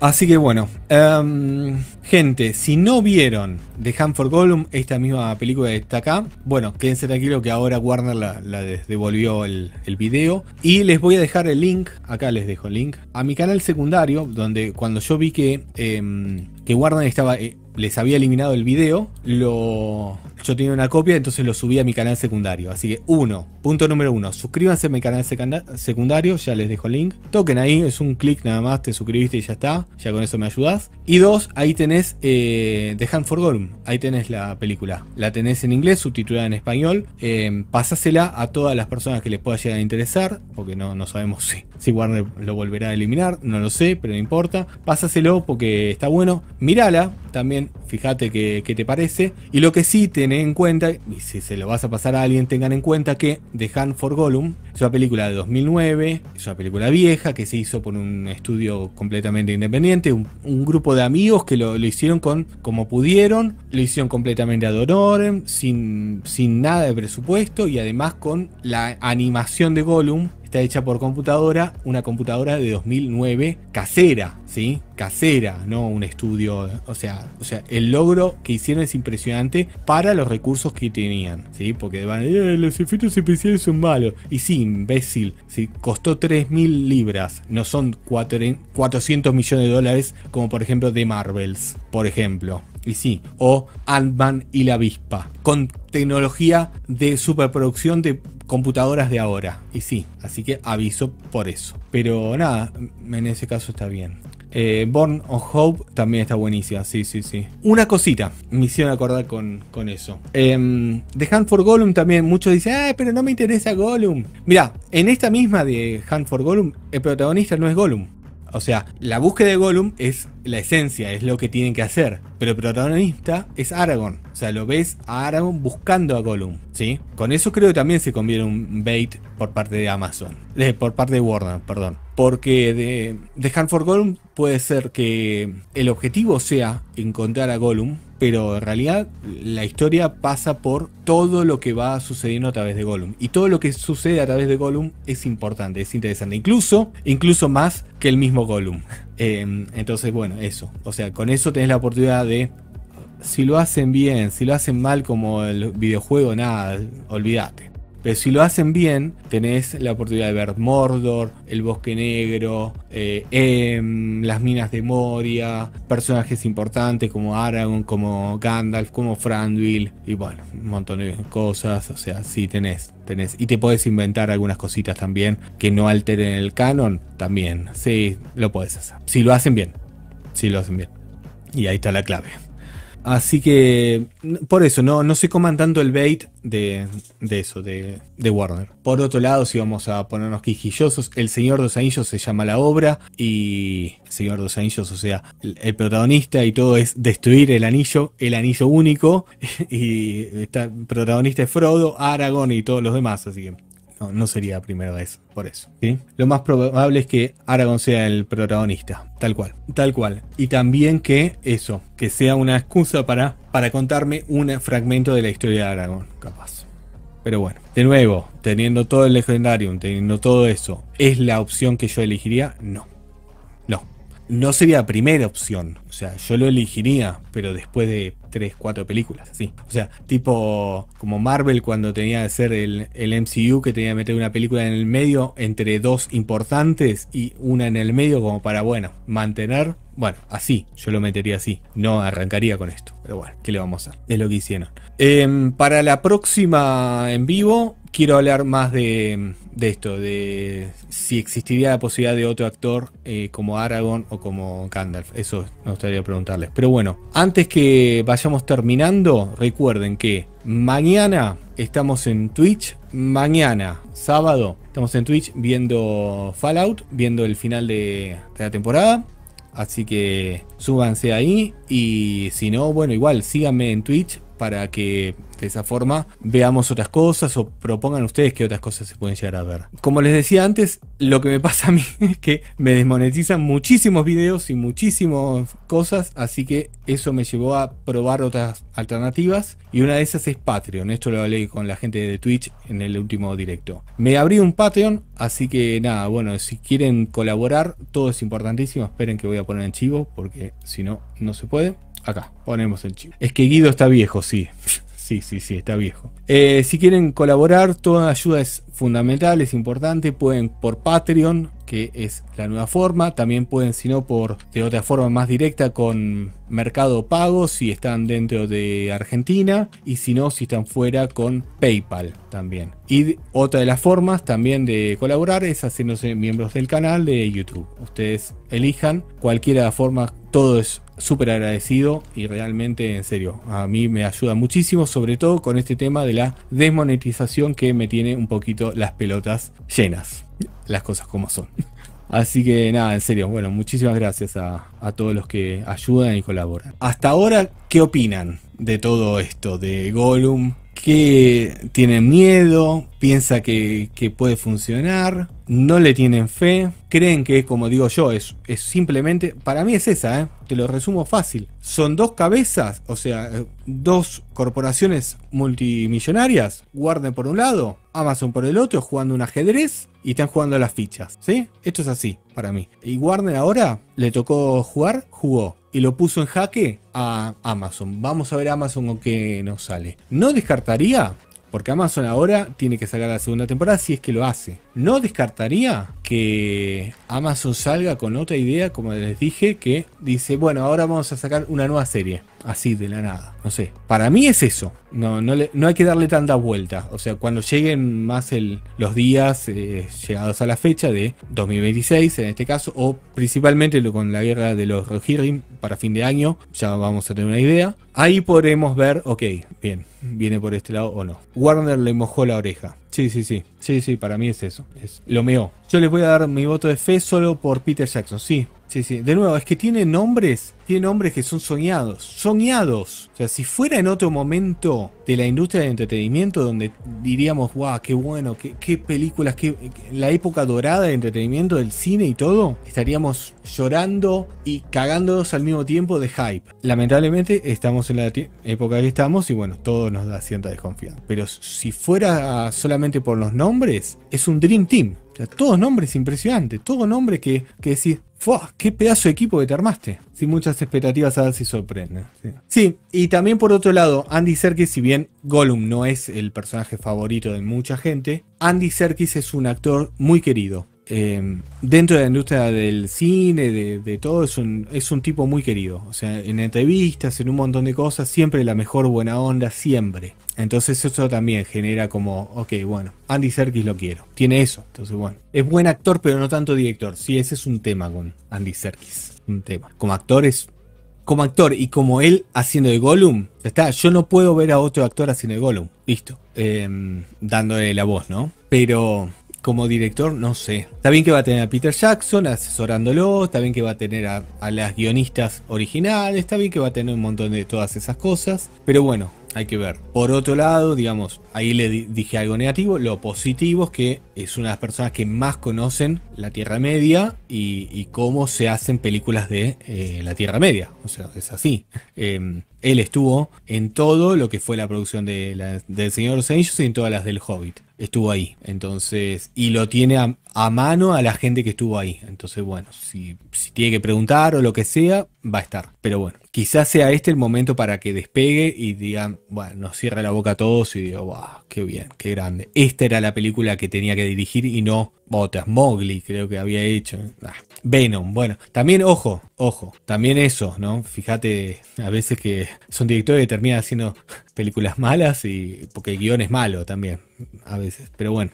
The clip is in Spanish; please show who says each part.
Speaker 1: Así que bueno, em, gente, si no vieron The Hanford for Gollum, esta misma película está acá, bueno, quédense tranquilos que ahora Warner la, devolvió el, video. Y les voy a dejar el link, acá les dejo el link, a mi canal secundario, donde cuando yo vi que, em, que Warner estaba... Eh, les había eliminado el video, lo, yo tenía una copia, entonces lo subí a mi canal secundario. Así que, uno, punto número uno, suscríbanse a mi canal secundario, ya les dejo el link. Toquen ahí, es un clic nada más, te suscribiste y ya está, ya con eso me ayudás. Y dos, ahí tenés eh, The Hand for ahí tenés la película. La tenés en inglés, subtitulada en español. Eh, a todas las personas que les pueda llegar a interesar, porque no, no sabemos si, si Warner lo volverá a eliminar, no lo sé, pero no importa. Pásaselo porque está bueno. mírala también fíjate qué, te parece. Y lo que sí, ten en cuenta, y si se lo vas a pasar a alguien, tengan en cuenta que The Hand for Gollum es una película de 2009, es una película vieja que se hizo por un estudio completamente independiente, un, grupo de amigos que lo, hicieron con como pudieron, lo hicieron completamente ad honor, sin, sin nada de presupuesto y además con la animación de Gollum Está hecha por computadora, una computadora de 2009 casera, ¿sí? Casera, no un estudio. O sea, o sea, el logro que hicieron es impresionante para los recursos que tenían, ¿sí? Porque van, eh, los efectos especiales son malos. Y sí, imbécil, si costó 3.000 libras, no son 400 millones de dólares como por ejemplo de Marvels, por ejemplo. Y sí, o Ant-Man y la avispa, con tecnología de superproducción de computadoras de ahora. Y sí, así que aviso por eso. Pero nada, en ese caso está bien. Eh, Born of Hope también está buenísima, sí, sí, sí. Una cosita, me hicieron acordar con, con eso. De em, The for Gollum también, muchos dicen, ah, pero no me interesa Gollum. Mira, en esta misma de Hanford for Gollum, el protagonista no es Gollum, o sea, la búsqueda de Gollum es la esencia, es lo que tienen que hacer. Pero el protagonista es Aragorn. O sea, lo ves a Aragorn buscando a Gollum. ¿sí? Con eso creo que también se conviene un bait por parte de Amazon. Eh, por parte de Warner, perdón. Porque de, de for Gollum puede ser que el objetivo sea encontrar a Gollum, pero en realidad la historia pasa por todo lo que va sucediendo a través de Gollum. Y todo lo que sucede a través de Gollum es importante, es interesante. Incluso, incluso más que el mismo Gollum. Eh, entonces, bueno, eso. O sea, con eso tenés la oportunidad de. Si lo hacen bien, si lo hacen mal como el videojuego, nada, olvídate. Pero si lo hacen bien, tenés la oportunidad de ver Mordor, el Bosque Negro, eh, em, las minas de Moria, personajes importantes como Aragorn, como Gandalf, como Franduil, y bueno, un montón de cosas. O sea, sí tenés, tenés. Y te podés inventar algunas cositas también que no alteren el canon, también. Sí, lo podés hacer. Si lo hacen bien. Si lo hacen bien. Y ahí está la clave. Así que por eso, no, no se coman tanto el bait de, eso, de, Warner. Por otro lado, si vamos a ponernos quijillosos, El Señor de los Anillos se llama la obra y El Señor de los Anillos, o sea, el, protagonista y todo es destruir el anillo, el anillo único y el protagonista es Frodo, Aragorn y todos los demás, así que no, sería la primera vez por eso. Lo más probable es que Aragorn sea el protagonista, tal cual, tal cual. Y también que eso, que sea una excusa para, para contarme un fragmento de la historia de Aragorn, capaz. Pero bueno, de nuevo, teniendo todo el legendarium, teniendo todo eso, ¿es la opción que yo elegiría? No no sería primera opción. O sea, yo lo elegiría, pero después de tres cuatro películas, sí. O sea, tipo como Marvel cuando tenía que ser el, el MCU, que tenía que meter una película en el medio entre dos importantes y una en el medio como para, bueno, mantener bueno, así, yo lo metería así. No arrancaría con esto. Pero bueno, ¿qué le vamos a hacer? Es lo que hicieron. Em, para la próxima en vivo, quiero hablar más de, esto, de si existiría la posibilidad de otro actor eh, como Aragorn o como Gandalf. Eso me gustaría preguntarles. Pero bueno, antes que vayamos terminando, recuerden que mañana estamos en Twitch. Mañana, sábado, estamos en Twitch viendo Fallout, viendo el final de la temporada. Así que súbanse ahí. Y si no, bueno, igual síganme en Twitch para que de esa forma veamos otras cosas o propongan ustedes que otras cosas se pueden llegar a ver. Como les decía antes, lo que me pasa a mí es que me desmonetizan muchísimos videos y muchísimas cosas, así que eso me llevó a probar otras alternativas y una de esas es Patreon. Esto lo hablé con la gente de Twitch en el último directo. Me abrí un Patreon, así que nada, bueno, si quieren colaborar, todo es importantísimo. Esperen que voy a poner en chivo porque si no, no se puede. Acá, ponemos el chip. Es que Guido está viejo, sí. Sí, sí, sí, está viejo. Eh, si quieren colaborar, toda ayuda es fundamental, es importante. Pueden por Patreon, que es la nueva forma. También pueden, si no, por de otra forma más directa con Mercado Pago, si están dentro de Argentina. Y si no, si están fuera, con PayPal también. Y otra de las formas también de colaborar es haciéndose miembros del canal de YouTube. Ustedes elijan cualquiera de las formas, todo es súper agradecido y realmente en serio, a mí me ayuda muchísimo, sobre todo con este tema de la desmonetización que me tiene un poquito las pelotas llenas, las cosas como son. Así que nada, en serio, bueno, muchísimas gracias a, todos los que ayudan y colaboran. Hasta ahora, ¿qué opinan de todo esto? De Gollum, que tiene miedo, piensa que, puede funcionar, no le tienen fe, creen que es como digo yo, es, es simplemente, para mí es esa, ¿eh? te lo resumo fácil, son dos cabezas, o sea, dos corporaciones multimillonarias, Warner por un lado, Amazon por el otro, jugando un ajedrez y están jugando las fichas, ¿sí? Esto es así para mí. Y Warner ahora le tocó jugar, jugó y lo puso en jaque a Amazon. Vamos a ver Amazon con qué nos sale. No descartaría, porque Amazon ahora tiene que sacar la segunda temporada si es que lo hace. No descartaría que Amazon salga con otra idea, como les dije, que dice, bueno, ahora vamos a sacar una nueva serie, así de la nada, no sé. Para mí es eso, no, no, no hay que darle tanta vuelta, o sea, cuando lleguen más los días eh, llegados a la fecha de 2026 en este caso, o principalmente con la guerra de los Rohirrim para fin de año, ya vamos a tener una idea. Ahí podremos ver, ok, bien, viene por este lado o no. Warner le mojó la oreja. Sí, sí, sí. Sí, sí, para mí es eso. Es lo mío. Yo les voy a dar mi voto de fe solo por Peter Jackson. Sí, sí, sí. De nuevo, es que tiene nombres tiene nombres que son soñados. Soñados. O sea, si fuera en otro momento de la industria del entretenimiento donde diríamos, guau, qué bueno, qué, películas, qué, la época dorada del entretenimiento, del cine y todo, estaríamos llorando y cagándonos al mismo tiempo de hype. Lamentablemente estamos en la época que estamos y bueno, todo nos da cierta desconfianza. Pero si fuera solamente por los nombres, es un Dream Team. O sea, todos nombres impresionantes, todos nombres que, que decís, ¡Qué pedazo de equipo que te armaste! sin muchas expectativas a ver si sorprende. sí. y también por otro lado, Andy Serkis, si bien Gollum no es el personaje favorito de mucha gente, Andy Serkis es un actor muy querido. Em, dentro de la industria del cine, de, todo, es un, es un tipo muy querido. O sea, en entrevistas, en un montón de cosas, siempre la mejor buena onda, siempre. Entonces eso también genera como, ok, bueno, Andy Serkis lo quiero. Tiene eso. Entonces, bueno, es buen actor, pero no tanto director. Sí, ese es un tema con Andy Serkis. Un tema. Como actor es como actor y como él haciendo el Gollum, está, yo no puedo ver a otro actor haciendo el Gollum, listo, em, dándole la voz, ¿no? Pero como director, no sé. Está bien que va a tener a Peter Jackson asesorándolo, está bien que va a tener a, las guionistas originales, está bien que va a tener un montón de todas esas cosas, pero bueno, hay que ver. Por otro lado, digamos, ahí le dije algo negativo. Lo positivo es que es una de las personas que más conocen la Tierra Media y, cómo se hacen películas de eh, la Tierra Media. O sea, es así. Em, él estuvo en todo lo que fue la producción de, la, del Señor de los Anillos y en todas las del Hobbit. Estuvo ahí. Entonces, y lo tiene a, mano a la gente que estuvo ahí. Entonces, bueno, si tiene que preguntar o lo que sea, va a estar. Pero bueno, quizás sea este el momento para que despegue y digan, bueno, nos cierra la boca a todos y digo, wow, qué bien, qué grande. Esta era la película que tenía que dirigir y no otras. Mowgli creo que había hecho. Ah, Venom, bueno, también ojo, ojo, también eso, ¿no? Fíjate, a veces que son directores que terminan haciendo películas malas y porque el guión es malo también, a veces, pero bueno.